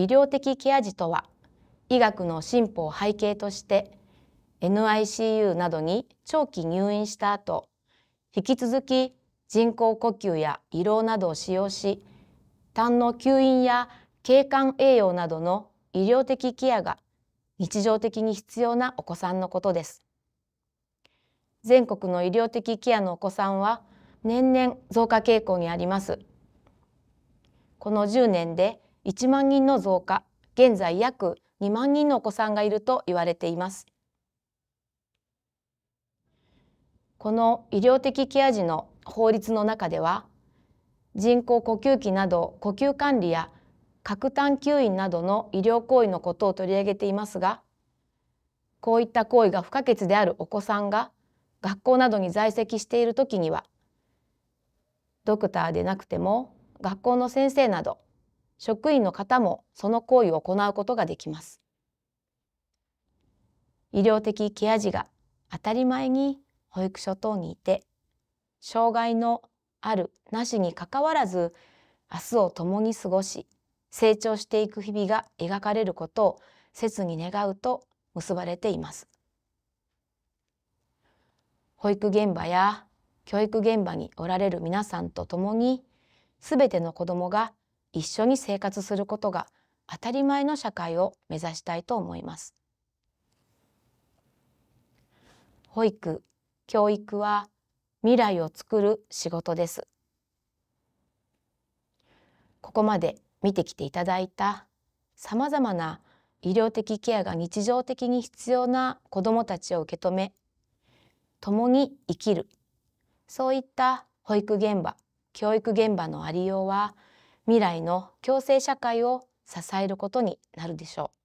医療的ケア児とは医学の進歩を背景として NICU などに長期入院した後引き続き人工呼吸や胃ろうなどを使用し痰の吸引や経管栄養などの医療的ケアが日常的に必要なお子さんのことです。全国の医療的ケアのお子さんは年々増加傾向にあります。この10年で1万人の増加現在約2万人のお子さんがいると言われていますこの医療的ケア児の法律の中では人工呼吸器など呼吸管理や核炭吸引などの医療行為のことを取り上げていますがこういった行為が不可欠であるお子さんが学校などに在籍している時にはドクターでなくても学校の先生など職員の方もその行為を行うことができます。医療的ケア児が当たり前に保育所等にいて障害のあるなしにかかわらず明日を共に過ごし成長していく日々が描かれることを切に願うと結ばれています。保育現場や教育現場におられる皆さんと共に全ての子どもが一緒に生活することが当たり前の社会を目指したいと思います。保育・教育は未来を作る仕事です。ここまで見てきていただいたさまざまな医療的ケアが日常的に必要な子どもたちを受け止め共に生きるそういった保育現場教育現場のありようは未来の共生社会を支えることになるでしょう。